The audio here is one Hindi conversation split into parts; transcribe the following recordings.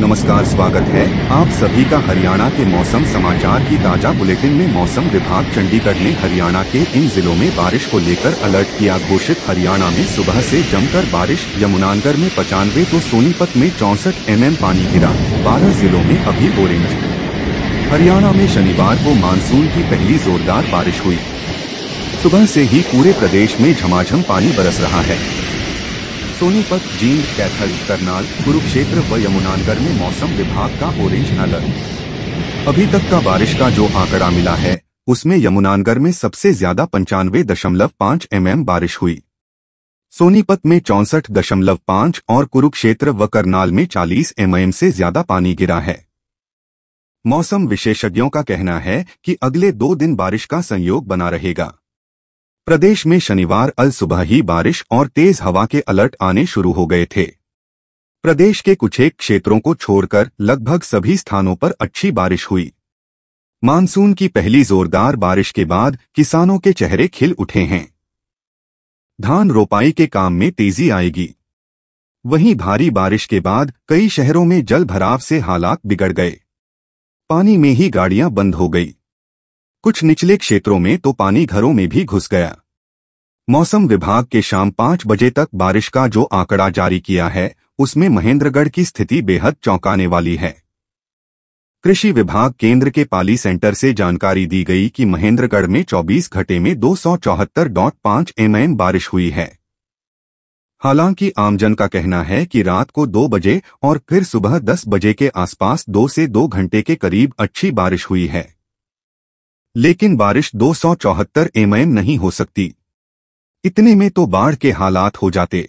नमस्कार स्वागत है आप सभी का हरियाणा के मौसम समाचार की ताजा बुलेटिन में मौसम विभाग चंडीगढ़ ने हरियाणा के इन जिलों में बारिश को लेकर अलर्ट किया घोषित हरियाणा में सुबह से जमकर बारिश यमुनानगर में पचानवे तो सोनीपत में चौसठ एम पानी गिरा बारह जिलों में अभी ओरेंज हरियाणा में शनिवार को मानसून की पहली जोरदार बारिश हुई सुबह से ही पूरे प्रदेश में झमाझम पानी बरस रहा है सोनीपत जींद कैथल करनाल कुरुक्षेत्र व यमुनानगर में मौसम विभाग का ऑरेंज अलर्ट अभी तक का बारिश का जो आंकड़ा मिला है उसमें यमुनानगर में सबसे ज्यादा पंचानवे दशमलव पाँच एम बारिश हुई सोनीपत में चौंसठ दशमलव पाँच और कुरुक्षेत्र व करनाल में चालीस एम से ज्यादा पानी गिरा है मौसम विशेषज्ञों का कहना है कि अगले दो दिन बारिश का संयोग बना रहेगा प्रदेश में शनिवार अल सुबह ही बारिश और तेज हवा के अलर्ट आने शुरू हो गए थे प्रदेश के कुछ एक क्षेत्रों को छोड़कर लगभग सभी स्थानों पर अच्छी बारिश हुई मानसून की पहली जोरदार बारिश के बाद किसानों के चेहरे खिल उठे हैं धान रोपाई के काम में तेजी आएगी वहीं भारी बारिश के बाद कई शहरों में जल भराव से हालात बिगड़ गए पानी में ही गाड़ियां बंद हो गई कुछ निचले क्षेत्रों में तो पानी घरों में भी घुस गया मौसम विभाग के शाम पांच बजे तक बारिश का जो आंकड़ा जारी किया है उसमें महेंद्रगढ़ की स्थिति बेहद चौंकाने वाली है कृषि विभाग केंद्र के पाली सेंटर से जानकारी दी गई कि महेंद्रगढ़ में 24 घंटे में दो सौ चौहत्तर डॉट बारिश हुई है हालांकि आमजन का कहना है कि रात को दो बजे और फिर सुबह दस बजे के आसपास दो से दो घंटे के करीब अच्छी बारिश हुई है लेकिन बारिश दो सौ चौहत्तर एमएम नहीं हो सकती इतने में तो बाढ़ के हालात हो जाते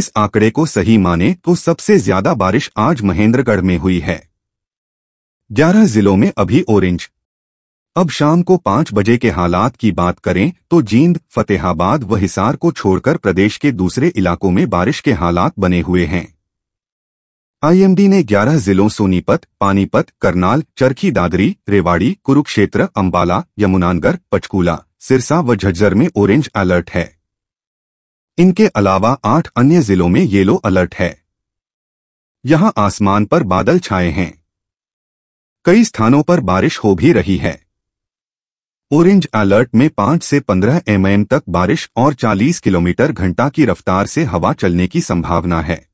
इस आंकड़े को सही माने तो सबसे ज्यादा बारिश आज महेंद्रगढ़ में हुई है ग्यारह जिलों में अभी ऑरेंज अब शाम को पांच बजे के हालात की बात करें तो जींद फतेहाबाद व हिसार को छोड़कर प्रदेश के दूसरे इलाकों में बारिश के हालात बने हुए हैं आईएमडी ने 11 जिलों सोनीपत पानीपत करनाल चरखी दादरी रेवाड़ी कुरुक्षेत्र अंबाला यमुनानगर पचकूला सिरसा व झज्जर में ऑरेंज अलर्ट है इनके अलावा आठ अन्य जिलों में येलो अलर्ट है यहां आसमान पर बादल छाए हैं कई स्थानों पर बारिश हो भी रही है ऑरेंज अलर्ट में 5 से 15 एमएम तक बारिश और 40 किलोमीटर घंटा की रफ्तार से हवा चलने की संभावना है